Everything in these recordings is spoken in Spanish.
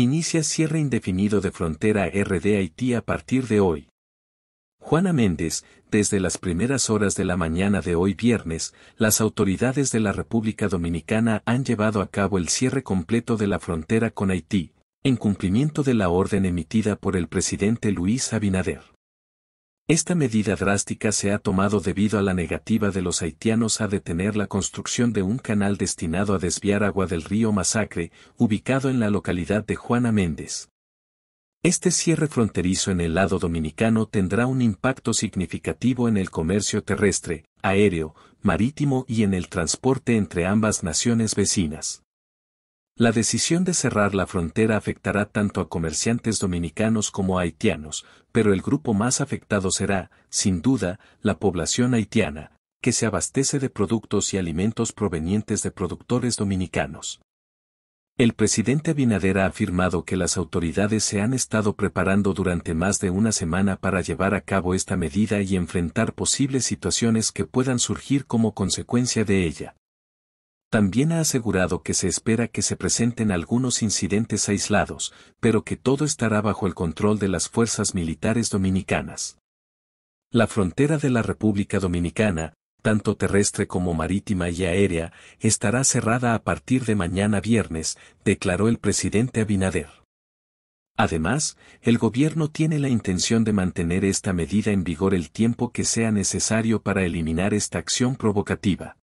Inicia cierre indefinido de frontera RD Haití a partir de hoy. Juana Méndez, desde las primeras horas de la mañana de hoy viernes, las autoridades de la República Dominicana han llevado a cabo el cierre completo de la frontera con Haití, en cumplimiento de la orden emitida por el presidente Luis Abinader. Esta medida drástica se ha tomado debido a la negativa de los haitianos a detener la construcción de un canal destinado a desviar agua del río Masacre, ubicado en la localidad de Juana Méndez. Este cierre fronterizo en el lado dominicano tendrá un impacto significativo en el comercio terrestre, aéreo, marítimo y en el transporte entre ambas naciones vecinas. La decisión de cerrar la frontera afectará tanto a comerciantes dominicanos como a haitianos, pero el grupo más afectado será, sin duda, la población haitiana, que se abastece de productos y alimentos provenientes de productores dominicanos. El presidente Abinader ha afirmado que las autoridades se han estado preparando durante más de una semana para llevar a cabo esta medida y enfrentar posibles situaciones que puedan surgir como consecuencia de ella. También ha asegurado que se espera que se presenten algunos incidentes aislados, pero que todo estará bajo el control de las fuerzas militares dominicanas. La frontera de la República Dominicana, tanto terrestre como marítima y aérea, estará cerrada a partir de mañana viernes, declaró el presidente Abinader. Además, el gobierno tiene la intención de mantener esta medida en vigor el tiempo que sea necesario para eliminar esta acción provocativa.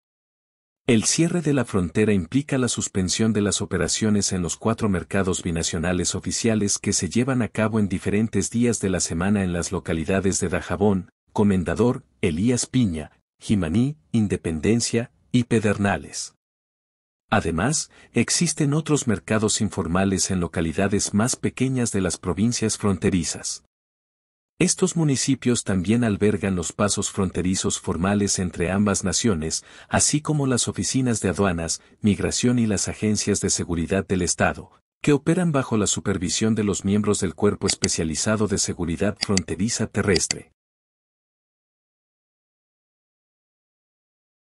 El cierre de la frontera implica la suspensión de las operaciones en los cuatro mercados binacionales oficiales que se llevan a cabo en diferentes días de la semana en las localidades de Dajabón, Comendador, Elías Piña, Jimaní, Independencia y Pedernales. Además, existen otros mercados informales en localidades más pequeñas de las provincias fronterizas. Estos municipios también albergan los pasos fronterizos formales entre ambas naciones, así como las oficinas de aduanas, migración y las agencias de seguridad del Estado, que operan bajo la supervisión de los miembros del Cuerpo Especializado de Seguridad Fronteriza Terrestre.